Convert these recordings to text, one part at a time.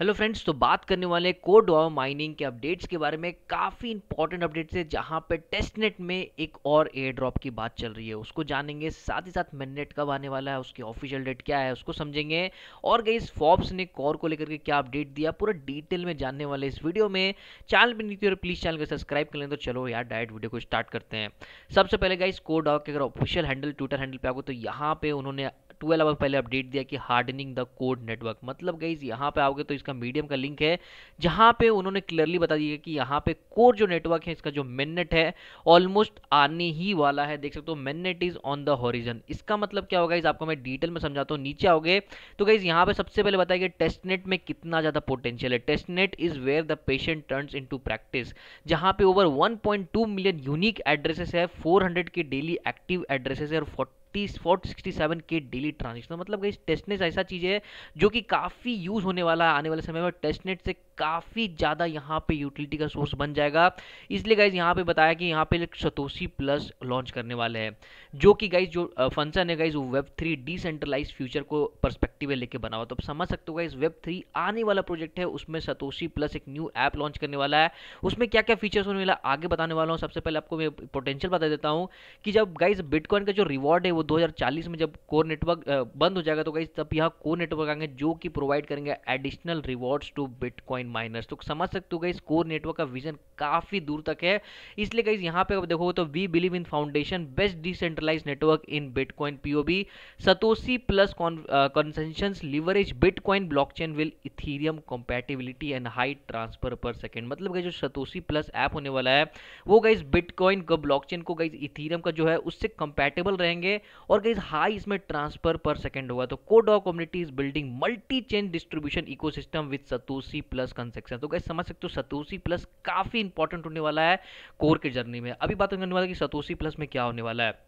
hello friends तो बात करने वाले कोड ऑफ माइनिंग के अपडेट्स के बारे में काफ़ी इंपॉर्टेंट अपडेट्स है जहां पे टेस्टनेट में एक और एयर ड्रॉप की बात चल रही है उसको जानेंगे साथ ही साथ मेननेट कब आने वाला है उसकी ऑफिशियल डेट क्या है उसको समझेंगे और गई फॉर्ब्स ने कॉर को लेकर के क्या अपडेट दिया पूरा डिटेल में जानने वाले इस वीडियो में चैनल पर नीति और प्लीज़ चैनल को सब्सक्राइब कर लें तो चलो यार डायरेक्ट वीडियो को स्टार्ट करते हैं सबसे पहले गई इस कोड ऑफ के अगर ऑफिशियल हैंडल ट्विटर हैंडल पर आगो तो यहाँ पर उन्होंने ट्वेल्व पहले अपडेट दिया कि हार्डनिंग द कोड नेटवर्क मतलब गई यहाँ पे आओगे तो इसका मीडियम का लिंक है जहाँ पे उन्होंने क्लियरली बता दिया कि यहाँ पे कोर जो नेटवर्क है इसका जो मेननेट है ऑलमोस्ट आने ही वाला है देख सकते हो mainnet is on the horizon इसका मतलब क्या होगा इस आपको मैं डिटेल में समझाता हूँ नीचे आओगे तो गई यहाँ पे सबसे पहले बताया कि टेस्टनेट में कितना ज़्यादा पोटेंशियल है testnet is where the patient turns in practice जहाँ पे over one million unique addresses है four K daily active addresses है और सिक्सटी के डेली ट्रांजेक्शन तो मतलब गई टेस्टनेट ऐसा चीज़ है जो कि काफ़ी यूज़ होने वाला है आने वाले समय में टेस्टनेट से काफ़ी ज़्यादा यहाँ पे यूटिलिटी का सोर्स बन जाएगा इसलिए गाइज यहाँ पे बताया कि यहाँ पे सतोशी प्लस लॉन्च करने वाले हैं जो कि गाइज जो फंक्शन है गाइज वो वेब थ्री डिसेंट्रलाइज फ्यूचर को परस्पेक्टिव में लेके बना हुआ तो आप समझ सकते हो गाइज वेब थ्री आने वाला प्रोजेक्ट है उसमें सतोशी प्लस एक न्यू ऐप लॉन्च करने वाला है उसमें क्या क्या फीचर्स होने वाला आगे बताने वाला हूँ सबसे पहले आपको मैं पोटेंशियल बता देता हूँ कि जब गाइज बिटकॉइन का जो रिवॉर्ड है वो 2040 में जब कोर नेटवर्क बंद हो जाएगा तो गाइज तब यहाँ कोर नेटवर्क आएंगे जो कि प्रोवाइड करेंगे additional rewards to Bitcoin miners तो समझ सकते हो गाइज कोर नेटवर्क का विजन काफ़ी दूर तक है इसलिए गाइज यहाँ पे अब देखो तो we believe in foundation best decentralise network in bitcoin POB Satoshi plus consensus leverage bitcoin blockchain will ethereum compatibility and high transfer per second मतलब जो सतोसी प्लस ऐप होने वाला है वो गाइज बिटकॉइन का चेन को guys ethereum का जो है उससे कंपैटिबल रहेंगे और गई हाई इसमें ट्रांसफर पर सेकेंड होगा तो कोडो community is building multi chain distribution ecosystem with Satoshi plus consensus तो गई समझ सकते हो सतोसी प्लस काफ़ी इंपॉर्टेंट होने वाला है कोर के जर्नी में अभी बात करने वाला कि सतोसी प्लस में क्या होने वाला है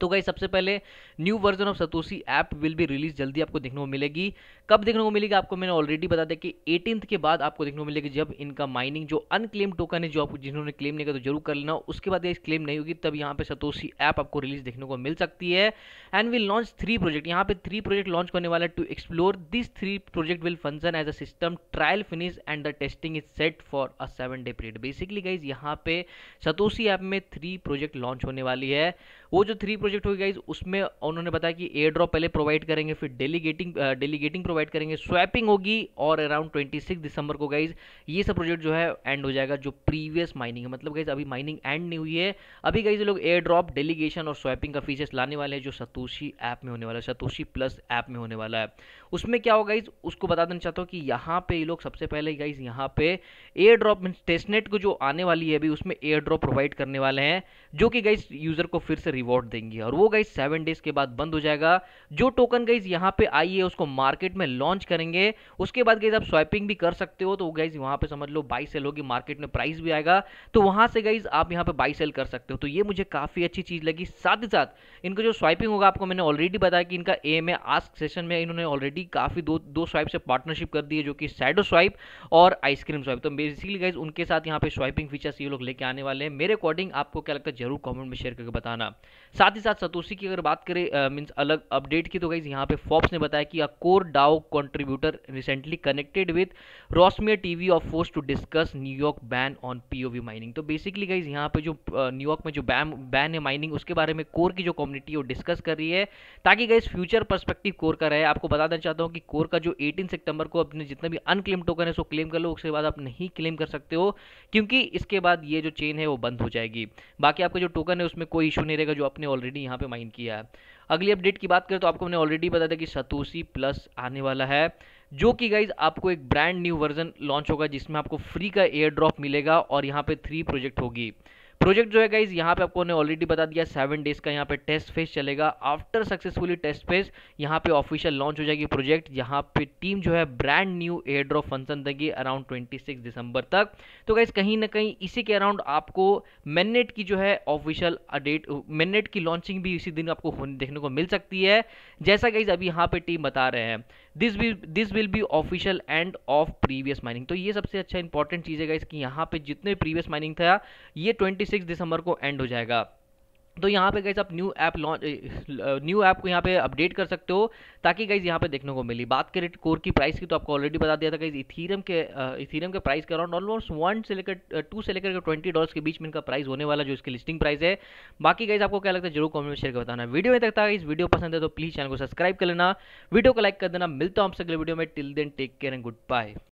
तो गई सबसे पहले new version of Satoshi app will be release जल्दी आपको देखने को मिलेगी कब देखने को मिलेगी आपको मैंने ऑलरेडी बता दिया कि एटीन के बाद आपको देखने को मिलेगी जब इनका माइनिंग जो अनक्लेम टोकन है जो आपको जिन्होंने क्लेम नहीं किया तो जरूर कर लेना उसके बाद ये क्लेम नहीं होगी तब यहाँ पे सतोशी ऐप आपको रिलीज देखने को मिल सकती है and will launch three project यहाँ पे थ्री प्रोजेक्ट लॉन्च करने वाला to explore this three project will function as a system trial finish and the testing is set for a seven day period basically guys यहाँ पे Satoshi app में three project launch होने वाली है वो जो थ्री प्रोजेक्ट होगी guys उसमें उन्होंने बताया कि एयर ड्रॉप पहले प्रोवाइड करेंगे फिर डेलीगेटिंग डेलीगेटिंग प्रोवाइड करेंगे स्वैपिंग होगी और अराउंड ट्वेंटी सिक्स दिसंबर को गाइज ये सब प्रोजेक्ट जो है एंड हो जाएगा जो प्रीवियस माइनिंग है मतलब गाइज अभी माइनिंग एंड नहीं हुई है अभी गाइज लोग एयर ड्रॉप डेलीगेशन और स्वैपिंग का फीचर्स लाने वाले हैं जो सतोशी ऐप में होने वाला है सतोशी प्लस ऐप में होने वाला है उसमें क्या होगा गाइज उसको बता देना चाहता हूँ कि यहाँ पे ये लोग सबसे पहले गाइज यहाँ पे एयर ड्रॉप टेस्टनेट को जो आने वाली है अभी उसमें एयर ड्रॉप प्रोवाइड करने वाले हैं जो कि गाइज यूज़र को फिर से रिवॉर्ड देंगे है और वो गई सेवन डेज के बाद बंद हो जाएगा जो टोकन गई यहाँ पे आई है उसको मार्केट में लॉन्च करेंगे उसके बाद गई आप स्वाइपिंग भी कर सकते हो तो गई वहाँ पे समझ लो बाई सेल होगी मार्केट में प्राइस भी आएगा तो वहाँ से गई आप यहाँ पे बाई सेल कर सकते हो तो ये मुझे काफ़ी अच्छी चीज़ लगी साथ ही साथ इनका जो स्वाइपिंग होगा आपको मैंने ऑलरेडी बताया कि इनका एम है आज सेशन में इन्होंने ऑलरेडी काफ़ी दो दो स्वाइप से पार्टनरशिप कर दी है जो कि सैडो स्वाइप और आइसक्रीम स्वाइप तो बेसिकली गाइज उनके साथ यहाँ पे स्वाइपिंग फीचर्स ये लोग लेके आने वाले हैं मेरे अकॉर्डिंग आपको क्या लगता है जरूर कमेंट में शेयर करके बताना साथ ही साथ साथ सतोशी की अगर बात करें मीन्स अलग अपडेट की तो गई यहाँ पे फॉक्स ने बताया कि a core DAO contributor recently connected with Rossmeyer TV of force to discuss New York ban on POV mining तो बेसिकली गई यहाँ पे जो न्यूयॉर्क में जो बैन बैन है माइनिंग उसके बारे में कोर की जो कम्युनिटी है वो डिस्कस कर रही है ताकि गई फ्यूचर परस्पेक्टिव कोर का रहे आपको बता देना चाहता हूँ कि कोर का जो एटीन सितंबर को अपने जितने भी अनक्लेम टोकन है उसको क्लेम कर लो उसके बाद आप नहीं क्लेम कर सकते हो क्योंकि इसके बाद ये जो चेन है वो बंद हो जाएगी बाकी आपका जो टोकन है उसमें कोई इशू नहीं रहेगा जो अपने ऑलरेडी ऑलरेडी यहाँ पे माइन किया है अगली अपडेट की बात करें तो आपको मैंने ऑलरेडी बताया था कि सतोसी प्लस आने वाला है जो कि गाइज आपको एक ब्रांड न्यू वर्जन लॉन्च होगा जिसमें आपको फ्री का एयर ड्रॉप मिलेगा और यहाँ पे थ्री प्रोजेक्ट होगी प्रोजेक्ट जो है गाइज यहाँ पे आपको ऑलरेडी बता दिया सेवन डेज का यहाँ पे टेस्ट फेज चलेगा आफ्टर सक्सेसफुली टेस्ट फेज यहाँ पे ऑफिशियल लॉन्च हो जाएगी प्रोजेक्ट यहाँ पे टीम जो है brand new air drop function देगी अराउंड 26 दिसंबर तक तो गाइज कहीं ना कहीं इसी के अराउंड आपको मेननेट की जो है ऑफिशियल डेट मेननेट की लॉन्चिंग भी इसी दिन आपको देखने को मिल सकती है जैसा गाइज अभी यहाँ पे टीम बता रहे हैं this will this will be official end of previous mining तो ये सबसे अच्छा इंपॉर्टेंट चीज़ है कि यहाँ पे जितने प्रीवियस माइनिंग था ये 26 दिसंबर को एंड हो जाएगा तो यहाँ पे गाइज आप new app launch new app को यहाँ पे अपडेट कर सकते हो ताकि गाइज यहाँ पे देखने को मिली बात करें कोर की प्राइस की तो आपको ऑलरेडी बता दिया था गाइज इथीरम के इथीरम के प्राइस के अराउंड ऑलमोस्ट वन से लेकर टू से लेकर ट्वेंटी डॉलर्स के बीच में इनका प्राइस होने वाला जो इसकी लिस्टिंग प्राइस है बाकी गाइज आपको क्या लगता है जरूर कॉमेंट शेयर कर बताना वीडियो में तक इस वीडियो पसंद है तो प्लीज चैनल को सब्सक्राइब कर लेना वीडियो को लाइक कर देना मिलता हूँ आपसे अगले वीडियो में till then take care and good bye